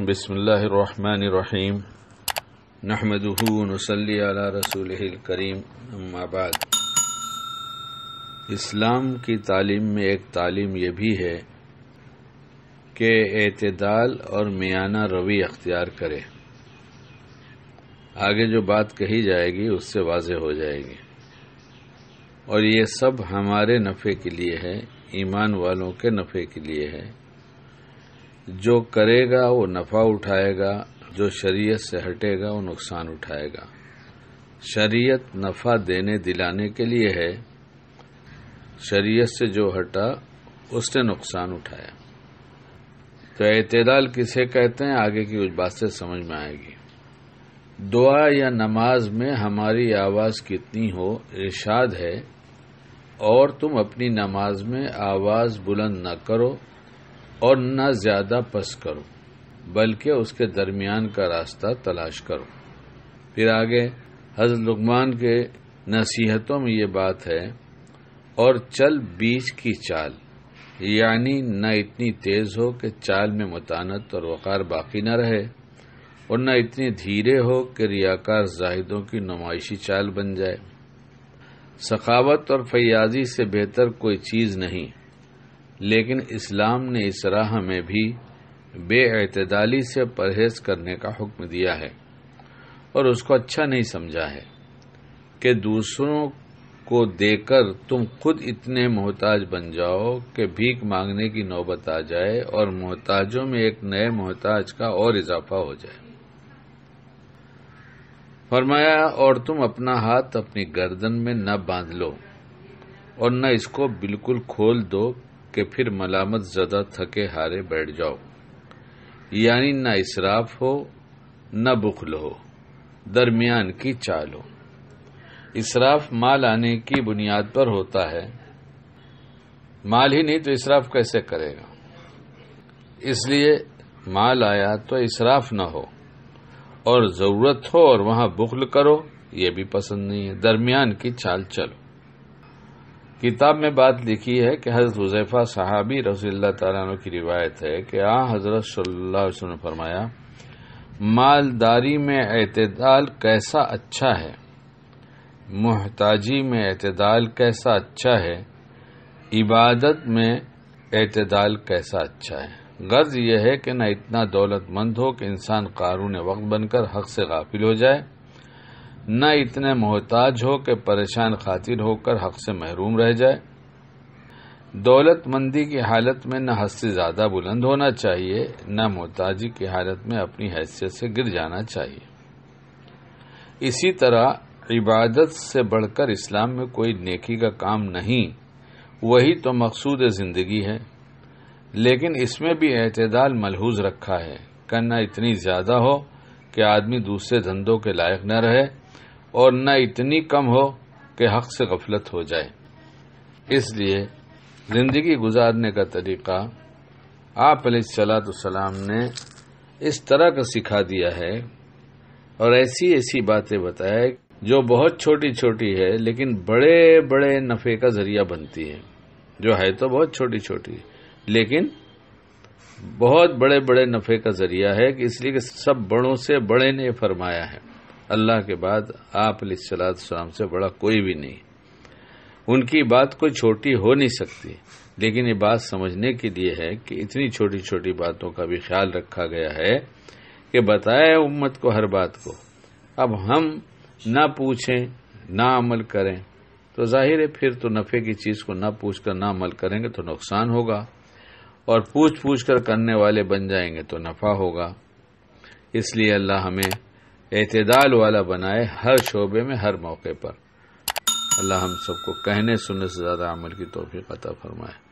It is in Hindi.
बसमीम नहमदूनसली रसूलकरीम अम्माबाद इस्लाम की तालीम में एक तालीम यह भी है कि अतदाल और मियाना रवि अख्तियार करे आगे जो बात कही जाएगी उससे वाज हो जाएगी और ये सब हमारे नफ़े के लिए है ईमान वालों के नफ़े के लिए है जो करेगा वो नफा उठाएगा जो शरीयत से हटेगा वो नुकसान उठाएगा शरीयत नफा देने दिलाने के लिए है शरीयत से जो हटा उसने नुकसान उठाया तो एतदाल किसे कहते हैं आगे की कुछ बातें समझ में आएगी दुआ या नमाज में हमारी आवाज़ कितनी हो इर्शाद है और तुम अपनी नमाज में आवाज़ बुलंद न करो और न ज्यादा पस करो बल्कि उसके दरमियान का रास्ता तलाश करो फिर आगे हजरत लुकमान के नसीहतों में ये बात है और चल बीच की चाल यानी न इतनी तेज हो कि चाल में मतानत और वक़ार बाकी न रहे और न इतनी धीरे हो कि रियाकार जाहिदों की नुमाइशी चाल बन जाए सखावत और फयाजी से बेहतर कोई चीज़ नहीं लेकिन इस्लाम ने इस राह में भी बेअतदाली से परहेज करने का हुक्म दिया है और उसको अच्छा नहीं समझा है कि दूसरों को देकर तुम खुद इतने मोहताज बन जाओ कि भीख मांगने की नौबत आ जाए और मोहताजों में एक नए मोहताज का और इजाफा हो जाए फरमाया और तुम अपना हाथ अपनी गर्दन में न बांध लो और न इसको बिल्कुल खोल दो कि फिर मलामत ज़्यादा थके हारे बैठ जाओ यानी ना इसराफ हो न बुखल हो दरमियान की चाल हो इसराफ माल आने की बुनियाद पर होता है माल ही नहीं तो इसराफ कैसे करेगा इसलिए माल आया तो इसराफ न हो और ज़रूरत हो और वहां बुखल करो ये भी पसंद नहीं है दरमियान की चाल चलो किताब में बात लिखी है कि हज़रत हुजैफा साहबी रजील्ला तु की रिवायत है कि आ हज़रत सल्लल्लाहु ने फरमाया मालदारी में अतदाल कैसा अच्छा है मोहताजी में अतदाल कैसा अच्छा है इबादत में अतदाल कैसा अच्छा है गर्ज यह है कि न इतना दौलतमंद हो कि इंसान कारून वक्त बनकर हक से गाफिल हो जाए न इतने मोहताज हो कि परेशान खातिर होकर हक से महरूम रह जाए दौलतमंदी की हालत में न हद से ज़्यादा बुलंद होना चाहिए न मोहताजी की हालत में अपनी हैसियत से गिर जाना चाहिए इसी तरह इबादत से बढ़कर इस्लाम में कोई नेकी का काम नहीं वही तो मकसूद ज़िंदगी है लेकिन इसमें भी अतदाल मलहूज रखा है करना इतनी ज़्यादा हो कि आदमी दूसरे धंधों के लायक न रहे और न इतनी कम हो कि हक से गफलत हो जाए इसलिए जिंदगी गुजारने का तरीका आप सलाम ने इस तरह का सिखा दिया है और ऐसी ऐसी बातें बताए जो बहुत छोटी छोटी है लेकिन बड़े बड़े नफ़े का जरिया बनती है जो है तो बहुत छोटी छोटी लेकिन बहुत बड़े बड़े नफ़े का ज़रिया है कि इसलिए कि सब बड़ों से बड़े ने फरमाया है अल्लाह के बाद आप सलाम से बड़ा कोई भी नहीं उनकी बात कोई छोटी हो नहीं सकती लेकिन ये बात समझने के लिए है कि इतनी छोटी छोटी बातों का भी ख्याल रखा गया है कि बताए उम्मत को हर बात को अब हम ना पूछें ना अमल करें तो जाहिर है फिर तो नफ़े की चीज़ को ना पूछकर ना अमल करेंगे तो नुकसान होगा और पूछ पूछ कर करने वाले बन जाएंगे तो नफा होगा इसलिए अल्लाह हमें एतदाल वाला बनाए हर शोबे में हर मौके पर अल्लाह हम सबको कहने सुनने से ज़्यादा अमल की तोफ़ी अता फरमाए